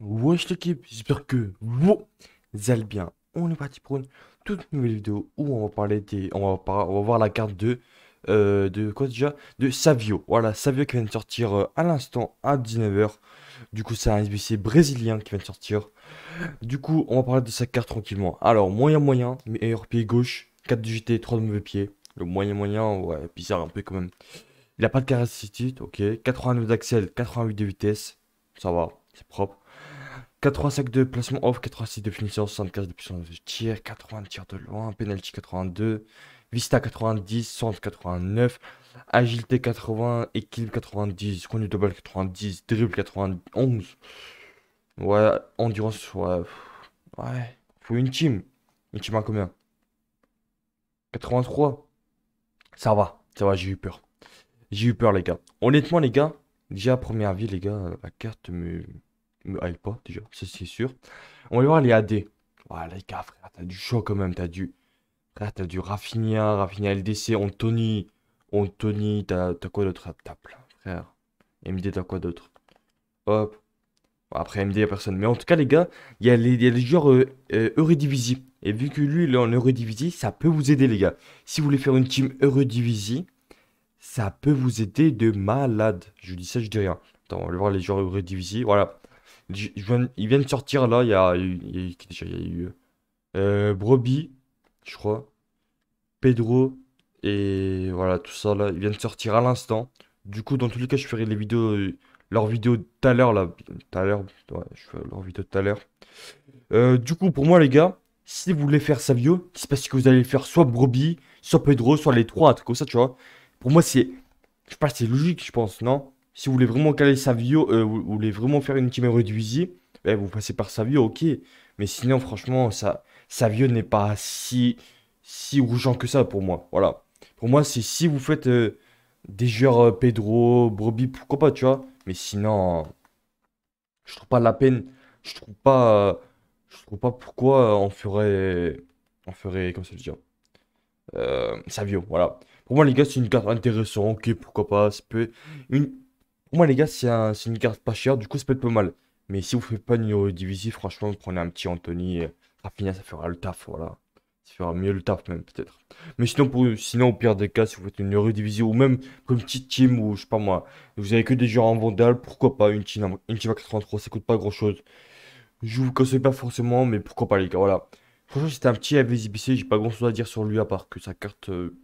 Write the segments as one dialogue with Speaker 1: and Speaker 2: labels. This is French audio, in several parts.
Speaker 1: Wesh l'équipe, j'espère que vous allez bien. On est parti pour une toute nouvelle vidéo où on va parler des. On va, on va voir la carte de. Euh, de quoi déjà De Savio. Voilà, Savio qui vient de sortir euh, à l'instant à 19h. Du coup, c'est un SBC brésilien qui vient de sortir. Du coup, on va parler de sa carte tranquillement. Alors, moyen moyen, meilleur pied gauche, 4 de GT, 3 de mauvais pied. Le moyen moyen, ouais, bizarre un peu quand même. Il n'a pas de caractéristique, ok. 89 d'accès, 88 de vitesse. Ça va, c'est propre. 85 de placement off, 86 de finition, 75 de puissance de tir, 80 de tir de loin, penalty 82, Vista 90, centre 89, agilité 80, équilibre 90, conduite double 90, dribble 91. Ouais, endurance, ouais. Ouais, faut une team. Une team à combien 83. Ça va, ça va, j'ai eu peur. J'ai eu peur, les gars. Honnêtement, les gars, déjà, première vie, les gars, la carte me me pas déjà, ça c'est sûr. On va voir les AD. Voilà, les gars, frère, t'as du choix quand même, t'as du. Frère, t'as du Rafinha, Rafinha LDC, Anthony. Anthony, t'as quoi d'autre T'as frère. MD, t'as quoi d'autre Hop. Après MD, il personne. Mais en tout cas, les gars, il y a les, joueurs Eurodivisie. Euh, Et vu que lui, il est en Eurodivisie, ça peut vous aider, les gars. Si vous voulez faire une team Eurodivisie, ça peut vous aider de malade. Je vous dis ça, je dis rien. Attends, on va voir les joueurs Eurodivisie. Voilà. Ils viennent de sortir là, il y a, eu euh, Broby, je crois, Pedro, et voilà, tout ça là, ils viennent de sortir à l'instant. Du coup, dans tous les cas, je ferai les vidéos, euh, leurs vidéos tout à l'heure là, tout à l'heure, je leur leurs vidéos tout à l'heure. Euh, du coup, pour moi les gars, si vous voulez faire Savio, c'est parce que vous allez faire soit Broby, soit Pedro, soit les trois, truc comme ça, tu vois. Pour moi, c'est, je sais pas, c'est logique, je pense, non si vous voulez vraiment caler Savio, euh, vous, voulez vraiment faire une team réduisie, ben vous passez par Savio, ok. Mais sinon, franchement, ça, Savio n'est pas si, si que ça pour moi. Voilà. Pour moi, c'est si vous faites euh, des joueurs euh, Pedro, Broby, pourquoi pas, tu vois. Mais sinon, je trouve pas la peine. Je trouve pas, je trouve pas pourquoi on ferait, on ferait, comment ça veut dire, Savio, voilà. Pour moi, les gars, c'est une carte intéressante, ok, pourquoi pas, c'est peut, une, au moi, les gars, c'est une carte pas chère, du coup, ça peut être pas mal. Mais si vous faites pas une Eurodivisie, franchement, prenez un petit Anthony et euh, finir ça fera le taf, voilà. Ça fera mieux le taf, même, peut-être. Mais sinon, pour, sinon, au pire des cas, si vous faites une Eurodivisie ou même pour une petite team ou je sais pas moi, vous avez que des joueurs en vandale, pourquoi pas une team, une à 83, ça coûte pas grand chose. Je vous conseille pas forcément, mais pourquoi pas, les gars, voilà. Franchement, c'était un petit AVZBC, j'ai pas grand chose à dire sur lui à part que sa carte. Euh,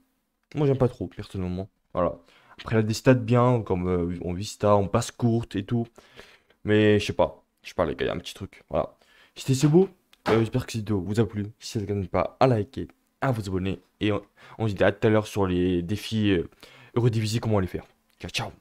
Speaker 1: moi, j'aime pas trop, personnellement. Voilà. Après, il y a des stats bien, comme on euh, Vista, on passe courte et tout. Mais je sais pas. Je sais pas, les gars, il y a un petit truc. Voilà. C'était c'est beau. J'espère que cette vidéo vous a plu. Si ça le pas à liker, à vous abonner. Et on, se dit à tout à l'heure sur les défis euh, comment les faire. Ciao, ciao.